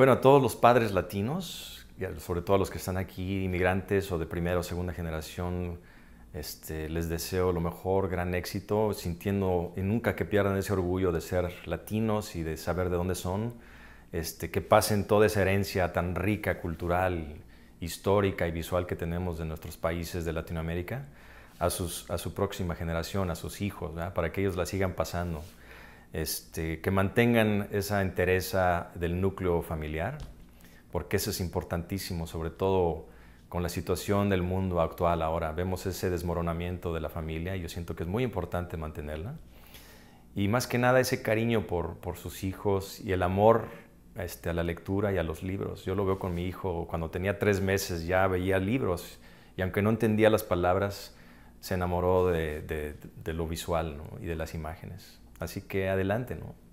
Bueno, a todos los padres latinos, sobre todo a los que están aquí, inmigrantes o de primera o segunda generación, este, les deseo lo mejor, gran éxito, sintiendo y nunca que pierdan ese orgullo de ser latinos y de saber de dónde son, este, que pasen toda esa herencia tan rica, cultural, histórica y visual que tenemos de nuestros países de Latinoamérica a, su próxima generación, a sus hijos, para que ellos la sigan pasando. Este, que mantengan esa entereza del núcleo familiar, porque eso es importantísimo, sobre todo con la situación del mundo actual ahora. Vemos ese desmoronamiento de la familia y yo siento que es muy importante mantenerla. Y más que nada ese cariño por, sus hijos y el amor este, a la lectura y a los libros. Yo lo veo con mi hijo, cuando tenía tres meses ya veía libros y aunque no entendía las palabras, se enamoró de, lo visual y de las imágenes. Así que adelante, ¿no?